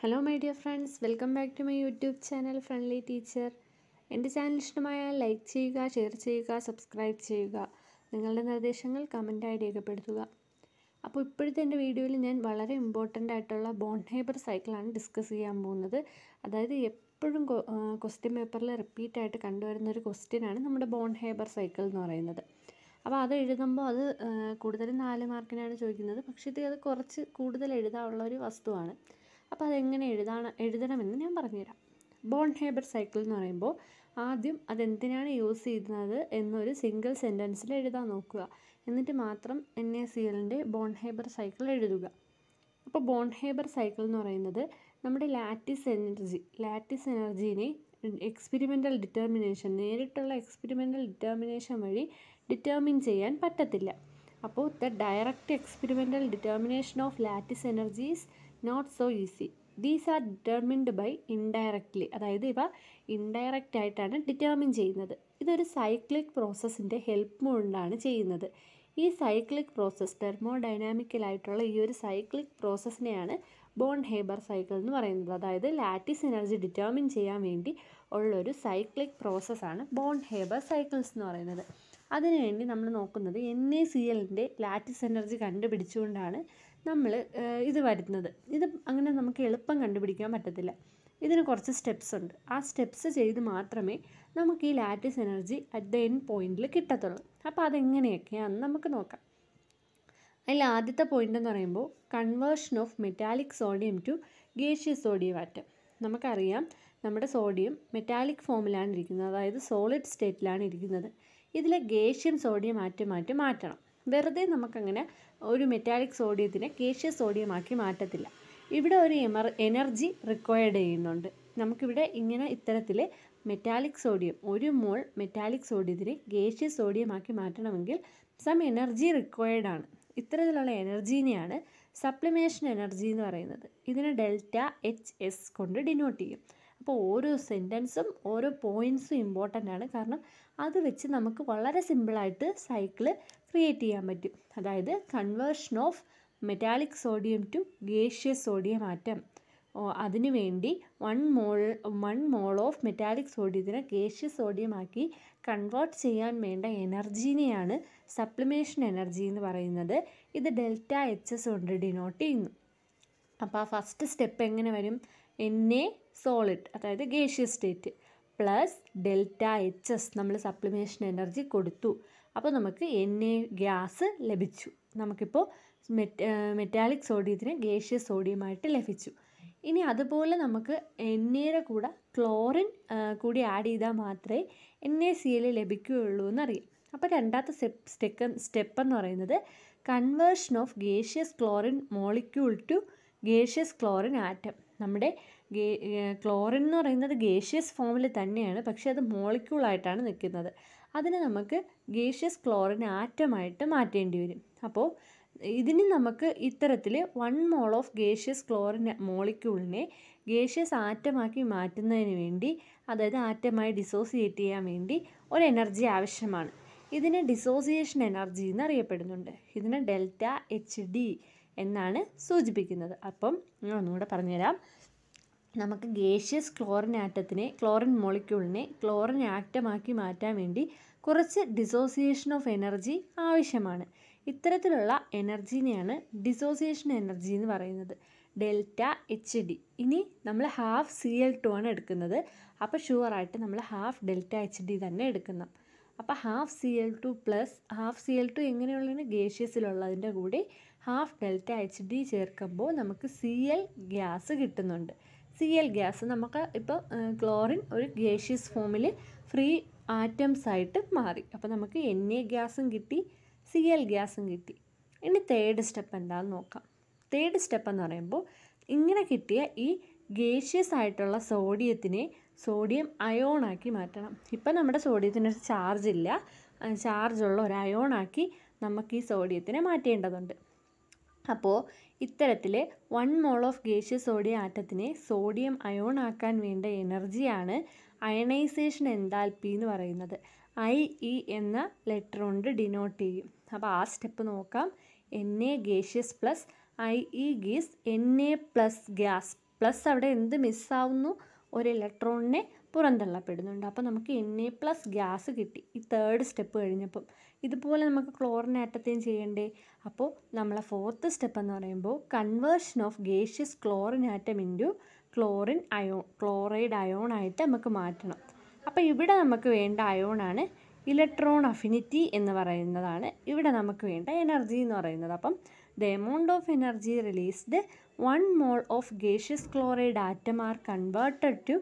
hello my dear friends welcome back to my YouTube channel friendly teacher എൻ്റെ channel ഇഷ്ടമായാൽ like ചെയ്യുക share ചെയ്യുക subscribe ചെയ്യുക നിങ്ങളുടെ നിർദ്ദേശങ്ങൾ കമൻറ്റായി രേഖപ്പെടുത്തുക അപ്പോൾ ഇപ്പോഴത്തെ എൻ്റെ വീഡിയോയിൽ ഞാൻ വളരെ ഇമ്പോർട്ടൻ്റ് ആയിട്ടുള്ള ബോൺഹൈബർ സൈക്കിളാണ് ഡിസ്കസ് ചെയ്യാൻ പോകുന്നത് അതായത് എപ്പോഴും ക്വസ്റ്റ്യൻ പേപ്പറിൽ റിപ്പീറ്റായിട്ട് കണ്ടുവരുന്ന ഒരു ക്വസ്റ്റ്യനാണ് നമ്മുടെ ഹേബർ സൈക്കിൾ എന്ന് പറയുന്നത് അപ്പോൾ അത് എഴുതുമ്പോൾ അത് കൂടുതലും നാല് മാർക്കിനാണ് ചോദിക്കുന്നത് പക്ഷേ ഇത് അത് കുറച്ച് കൂടുതൽ എഴുതാനുള്ള ഒരു വസ്തുവാണ് അപ്പോൾ അതെങ്ങനെ എഴുതാണ് എഴുതണമെന്ന് ഞാൻ പറഞ്ഞുതരാം ബോൺ ഹേബർ സൈക്കിൾ എന്ന് പറയുമ്പോൾ ആദ്യം അതെന്തിനാണ് യൂസ് ചെയ്യുന്നത് എന്നൊരു സിംഗിൾ സെൻറ്റൻസിൽ എഴുതാൻ നോക്കുക എന്നിട്ട് മാത്രം എൻ എ സി എല്ലിൻ്റെ ബോൺ ഹേബർ സൈക്കിൾ എഴുതുക അപ്പോൾ ബോൺ ഹേബർ സൈക്കിൾ എന്ന് പറയുന്നത് നമ്മുടെ ലാറ്റിസ് എനർജി ലാറ്റിസ് എനർജീനെ എക്സ്പെരിമെൻ്റൽ ഡിറ്റർമിനേഷൻ നേരിട്ടുള്ള എക്സ്പെരിമെൻ്റൽ ഡിറ്റർമിനേഷൻ വഴി ഡിറ്റർമിൻ ചെയ്യാൻ പറ്റത്തില്ല അപ്പോൾ the direct experimental determination of lattice energies not so easy these are determined by indirectly അതായത് ഇവ ഇൻഡയറക്റ്റ് ആയിട്ടാണ് ഡിറ്റർമിൻ ചെയ്യുന്നത് ഇതൊരു സൈക്ലിക് പ്രോസസ്സിൻ്റെ ഹെൽപ്പ് കൊണ്ടാണ് ചെയ്യുന്നത് ഈ സൈക്ലിക് പ്രോസസ്സ് തെർമോഡൈനാമിക്കലായിട്ടുള്ള ഈ ഒരു സൈക്ലിക് പ്രോസസ്സിനെയാണ് ബോൺ ഹേബർ സൈക്കിൾ എന്ന് പറയുന്നത് അതായത് ലാറ്റിസ് എനർജി ഡിറ്റർമിൻ ചെയ്യാൻ വേണ്ടി ഉള്ളൊരു സൈക്ലിക് പ്രോസസ്സാണ് ബോൺ ഹേബർ സൈക്കിൾസ് എന്ന് പറയുന്നത് അതിനുവേണ്ടി നമ്മൾ നോക്കുന്നത് എൻ എ സി എല്ലിൻ്റെ ലാറ്റിസ് എനർജി കണ്ടുപിടിച്ചുകൊണ്ടാണ് നമ്മൾ ഇത് വരുന്നത് ഇത് അങ്ങനെ നമുക്ക് എളുപ്പം കണ്ടുപിടിക്കാൻ പറ്റത്തില്ല ഇതിന് കുറച്ച് സ്റ്റെപ്സ് ഉണ്ട് ആ സ്റ്റെപ്സ് ചെയ്ത് മാത്രമേ നമുക്ക് ഈ lattice energy at the end പോയിന്റിൽ കിട്ടത്തുള്ളൂ അപ്പോൾ അതെങ്ങനെയൊക്കെയാണെന്ന് നമുക്ക് നോക്കാം അതിൽ ആദ്യത്തെ പോയിന്റ് എന്ന് പറയുമ്പോൾ conversion of metallic sodium to gaseous sodium atom നമുക്കറിയാം നമ്മുടെ സോഡിയം മെറ്റാലിക് ഫോമിലാണ് ഇരിക്കുന്നത് അതായത് സോളിഡ് സ്റ്റേറ്റിലാണ് ഇരിക്കുന്നത് ഇതിലെ ഗേഷ്യം സോഡിയം ആറ്റം മാറ്റി മാറ്റണം വെറുതെ നമുക്കങ്ങനെ ഒരു മെറ്റാലിക് സോഡിയത്തിനെ കേഷ്യസ് സോഡിയമാക്കി മാറ്റത്തില്ല ഇവിടെ ഒരു എമർ എനർജി റിക്വയർഡ് ചെയ്യുന്നുണ്ട് നമുക്കിവിടെ ഇങ്ങനെ ഇത്തരത്തിൽ മെറ്റാലിക് സോഡിയം ഒരു മോൾ മെറ്റാലിക് സോഡിയത്തിനെ ഗേഷ്യസ് സോഡിയമാക്കി മാറ്റണമെങ്കിൽ സം എനർജി റിക്വയർഡ് ആണ് ഇത്തരത്തിലുള്ള എനർജീനെയാണ് സപ്ലിമേഷൻ എനർജി എന്ന് പറയുന്നത് ഇതിനെ ഡെൽറ്റ എച്ച് എസ് കൊണ്ട് ഡിനോട്ട് ചെയ്യും അപ്പോൾ ഓരോ സെൻറ്റൻസും ഓരോ പോയിൻസും ഇമ്പോർട്ടൻ്റ് ആണ് കാരണം അത് വെച്ച് നമുക്ക് വളരെ സിമ്പിളായിട്ട് സൈക്കിൾ ക്രിയേറ്റ് ചെയ്യാൻ പറ്റും അതായത് conversion of metallic sodium to gaseous sodium atom അതിനുവേണ്ടി one mole one mole of metallic സോഡിയത്തിനെ ഗേഷ്യസ് സോഡിയമാക്കി കൺവേർട്ട് ചെയ്യാൻ വേണ്ട എനർജീനെയാണ് സപ്ലിമേഷൻ എനർജി എന്ന് പറയുന്നത് ഇത് ഡെൽറ്റ എച്ച് എസ് കൊണ്ട് ഡിനോട്ട് ചെയ്യുന്നു അപ്പോൾ ആ ഫസ്റ്റ് സ്റ്റെപ്പ് എങ്ങനെ വരും എൻ എ സോളിഡ് അതായത് gaseous state plus delta H S നമ്മൾ സപ്ലിമേഷൻ എനർജി കൊടുത്തു അപ്പോൾ നമുക്ക് എൻ എ ഗ്യാസ് ലഭിച്ചു നമുക്കിപ്പോൾ മെറ്റ് മെറ്റാലിക് സോഡിയത്തിന് ഗേഷ്യസ് സോഡിയമായിട്ട് ലഭിച്ചു ഇനി അതുപോലെ നമുക്ക് എൻ എയുടെ കൂടെ ക്ലോറിൻ കൂടി ആഡ് ചെയ്താൽ മാത്രമേ എൻ എ സി എൽ ലഭിക്കുകയുള്ളൂ എന്നറിയാം അപ്പോൾ രണ്ടാമത്തെ സ്റ്റെപ്പ് സ്റ്റെക്ക് സ്റ്റെപ്പ് എന്ന് പറയുന്നത് conversion of gaseous chlorine molecule to gaseous chlorine atom നമ്മുടെ ഗേ ക്ലോറിൻ എന്ന് പറയുന്നത് ഗേഷ്യസ് ഫോമിൽ തന്നെയാണ് പക്ഷേ അത് മോളിക്യൂളായിട്ടാണ് നിൽക്കുന്നത് അതിന് നമുക്ക് ഗേഷ്യസ് ക്ലോറിൻ ആറ്റമായിട്ട് മാറ്റേണ്ടി വരും അപ്പോൾ ഇതിന് നമുക്ക് ഇത്തരത്തിൽ one mole of gaseous chlorine മോളിക്യൂളിനെ ഗേഷ്യസ് ആറ്റമാക്കി മാറ്റുന്നതിന് വേണ്ടി അതായത് ആറ്റമായി ഡിസോസിയേറ്റ് ചെയ്യാൻ വേണ്ടി ഒരു എനർജി ആവശ്യമാണ് ഇതിനെ ഡിസോസിയേഷൻ എനർജി എന്നറിയപ്പെടുന്നുണ്ട് ഇതിനെ ഡെൽറ്റ എച്ച് ഡി എന്നാണ് സൂചിപ്പിക്കുന്നത് അപ്പം ഞാൻ ഒന്നുകൂടെ പറഞ്ഞുതരാം നമുക്ക് ഗേഷ്യസ് ക്ലോറിൻ ആറ്റത്തിനെ ക്ലോറിൻ മോളിക്യൂളിനെ ക്ലോറിൻ ആറ്റമാക്കി മാറ്റാൻ വേണ്ടി കുറച്ച് ഡിസോസിയേഷൻ ഓഫ് എനർജി ആവശ്യമാണ് ഇത്തരത്തിലുള്ള എനർജീനെയാണ് ഡിസോസിയേഷൻ എനർജി എന്ന് പറയുന്നത് ഡെൽറ്റ എച്ച് ഡി ഇനി നമ്മൾ ഹാഫ് സി എൽ ടു ആണ് എടുക്കുന്നത് അപ്പോൾ ഷുവറായിട്ട് നമ്മൾ ഹാഫ് ഡെൽറ്റ എച്ച് ഡി തന്നെ എടുക്കണം അപ്പോൾ half C L two plus half C L two എങ്ങനെയുള്ളതിന് ഗേഷ്യസിലുള്ളതിൻ്റെ കൂടി ഹാഫ് ഡെൽറ്റ എച്ച് ഡി ചേർക്കുമ്പോൾ നമുക്ക് സി എൽ ഗ്യാസ് കിട്ടുന്നുണ്ട് സി എൽ ഗ്യാസ് നമുക്ക് ഇപ്പോൾ ക്ലോറിൻ ഒരു ഗേഷ്യസ് ഫോമിൽ ഫ്രീ ആറ്റംസ് ആയിട്ട് മാറി അപ്പോൾ നമുക്ക് എൻ എ ഗ്യാസും കിട്ടി സി എൽ ഗ്യാസും കിട്ടി ഇനി തേർഡ് സ്റ്റെപ്പ് എന്താണെന്ന് നോക്കാം തേർഡ് സ്റ്റെപ്പ് എന്ന് പറയുമ്പോൾ ഇങ്ങനെ കിട്ടിയ ഈ ഗേഷ്യസ് ആയിട്ടുള്ള സോഡിയത്തിനെ സോഡിയം അയോണാക്കി മാറ്റണം ഇപ്പം നമ്മുടെ സോഡിയത്തിനൊരു ചാർജ് ഇല്ല ചാർജുള്ള ഒരു അയോണാക്കി നമുക്ക് ഈ സോഡിയത്തിനെ മാറ്റേണ്ടതുണ്ട് അപ്പോൾ ഇത്തരത്തിൽ one mole of gaseous sodium ആറ്റത്തിനെ സോഡിയം അയോൺ ആക്കാൻ വേണ്ട എനർജിയാണ് അയണൈസേഷൻ എൻതാൽപ്പി എന്ന് പറയുന്നത് ഐ ഇ e എന്ന ലെറ്റർ കൊണ്ട് ഡിനോട്ട് ചെയ്യും അപ്പോൾ ആ സ്റ്റെപ്പ് നോക്കാം N A gaseous plus I E gives N A plus gas plus അവിടെ എന്ത് മിസ്സാവുന്നു ഒരു ഇലക്ട്രോണിനെ പുറന്തള്ളപ്പെടുന്നുണ്ട് അപ്പോൾ നമുക്ക് എൻ എ പ്ലസ് ഗ്യാസ് കിട്ടി ഈ തേർഡ് സ്റ്റെപ്പ് കഴിഞ്ഞപ്പം ഇതുപോലെ നമുക്ക് ക്ലോറിൻ ആറ്റത്തെയും ചെയ്യണ്ടേ അപ്പോൾ നമ്മളെ ഫോർത്ത് സ്റ്റെപ്പ് എന്ന് പറയുമ്പോൾ conversion of gaseous chlorine atom into chlorine ion chloride ion ആയിട്ട് നമുക്ക് മാറ്റണം അപ്പോൾ ഇവിടെ നമുക്ക് വേണ്ട അയോണാണ് ഇലക്ട്രോൺ അഫിനിറ്റി എന്ന് പറയുന്നതാണ് ഇവിടെ നമുക്ക് വേണ്ട എനർജി എന്ന് പറയുന്നത് അപ്പം the amount of energy released one mole of gaseous chloride atom are converted to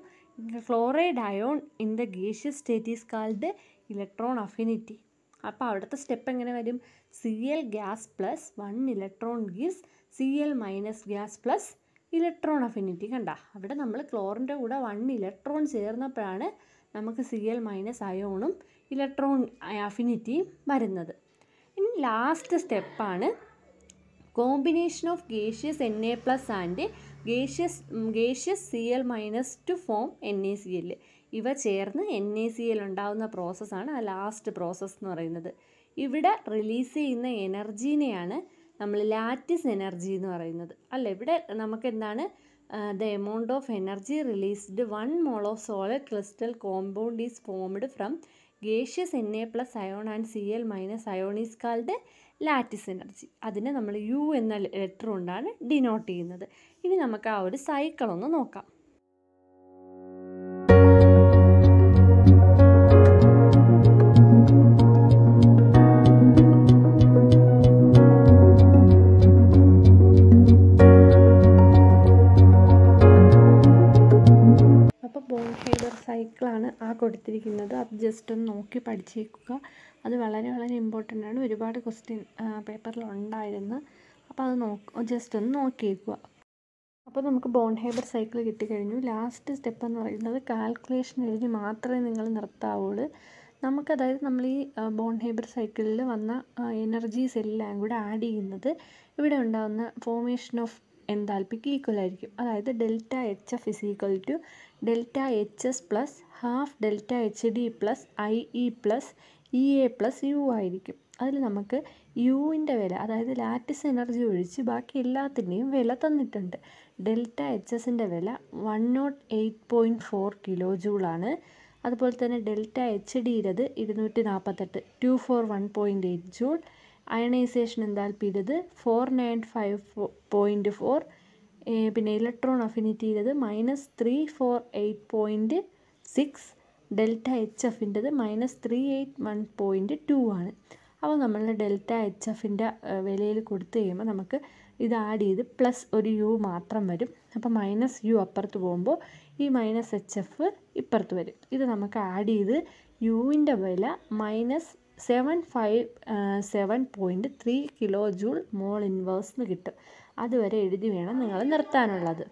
chloride ion in the gaseous state is called electron affinity അപ്പോൾ അവിടുത്തെ സ്റ്റെപ്പ് എങ്ങനെ വരും C L gas plus one electron gives C L minus gas plus electron affinity കണ്ട അവിടെ നമ്മൾ ക്ലോറിൻ്റെ കൂടെ one electron ചേർന്നപ്പോഴാണ് നമുക്ക് സി എൽ മൈനസ് അയോണും ഇലക്ട്രോൺ അഫിനിറ്റിയും വരുന്നത് ഇനി ലാസ്റ്റ് സ്റ്റെപ്പാണ് combination of gaseous N A plus and gaseous gaseous C L minus to form N A C L ഇവ ചേർന്ന് എൻ എ സി എൽ ഉണ്ടാകുന്ന പ്രോസസ്സാണ് ആ ലാസ്റ്റ് പ്രോസസ്സ് എന്ന് പറയുന്നത് ഇവിടെ റിലീസ് ചെയ്യുന്ന എനർജീനെയാണ് നമ്മൾ ലാറ്റിസ് എനർജി എന്ന് പറയുന്നത് അല്ല ഇവിടെ നമുക്കെന്താണ് the amount of energy released one mole of solid crystal compound is formed from gaseous N A plus ion and C L minus ion is called lattice energy അതിനെ നമ്മൾ U എന്ന letter കൊണ്ടാണ് denote ചെയ്യുന്നത് ഇനി നമുക്ക് ആ ഒരു cycle ഒന്ന് നോക്കാം സൈക്കിളാണ് ആ കൊടുത്തിരിക്കുന്നത് അത് ജസ്റ്റ് ഒന്ന് നോക്കി പഠിച്ചേക്കുക അത് വളരെ വളരെ ഇമ്പോർട്ടൻ്റ് ആണ് ഒരുപാട് ക്വസ്റ്റ്യൻ പേപ്പറിൽ ഉണ്ടായിരുന്നു അപ്പോൾ അത് നോക്ക് ജസ്റ്റ് ഒന്ന് നോക്കിയേക്കുക അപ്പോൾ നമുക്ക് ബോൺ ഹേബർ സൈക്കിൾ കിട്ടിക്കഴിഞ്ഞു ലാസ്റ്റ് സ്റ്റെപ്പ് എന്ന് പറയുന്നത് കാൽക്കുലേഷൻ എഴുതി മാത്രമേ നിങ്ങൾ നിർത്താവുള്ളൂ നമുക്ക് അതായത് നമ്മൾ ഈ ബോൺ ഹേബർ സൈക്കിളിൽ വന്ന എനർജീസ് എല്ലാം കൂടെ ആഡ് ചെയ്യുന്നത് ഇവിടെ ഉണ്ടാകുന്ന ഫോർമേഷൻ ഓഫ് എന്താൽപ്പിക്ക് ഈക്വൽ ആയിരിക്കും അതായത് delta H F is equal to delta H S plus half delta H D plus I E plus E A plus U ആയിരിക്കും അതിൽ നമുക്ക് യുവിൻ്റെ വില അതായത് ലാറ്റിസ് എനർജി ഒഴിച്ച് ബാക്കി എല്ലാത്തിൻ്റെയും വില തന്നിട്ടുണ്ട് ഡെൽറ്റ എച്ച് എസിൻ്റെ വില one nought eight point four kilo ജൂളാണ് അതുപോലെ തന്നെ ഡെൽറ്റ എച്ച് ഡിയിലത് ഇരുന്നൂറ്റി നാൽപ്പത്തെട്ട് two four one point eight joule അയണൈസേഷൻ എന്താൽപ്പിയിലത് four nine five point four പിന്നെ ഇലക്ട്രോൺ അഫിനിറ്റിയിലത് minus three four eight point six delta H എഫിൻ്റെത് minus three eight one point two ആണ് അപ്പോൾ നമ്മൾ ഡെൽറ്റ എച്ച് എഫിൻ്റെ വിലയിൽ കൊടുത്തു കഴിയുമ്പോൾ നമുക്ക് ഇത് ആഡ് ചെയ്ത് പ്ലസ് ഒരു യു മാത്രം വരും അപ്പോൾ മൈനസ് യു അപ്പുറത്ത് പോകുമ്പോൾ ഈ മൈനസ് എച്ച് എഫ് ഇപ്പുറത്ത് വരും ഇത് നമുക്ക് ആഡ് ചെയ്ത് യുവിൻ്റെ വില minus seven five seven point three kilo joule mole inverse എന്ന് കിട്ടും അതുവരെ എഴുതി വേണം നിങ്ങൾ നിർത്താനുള്ളത്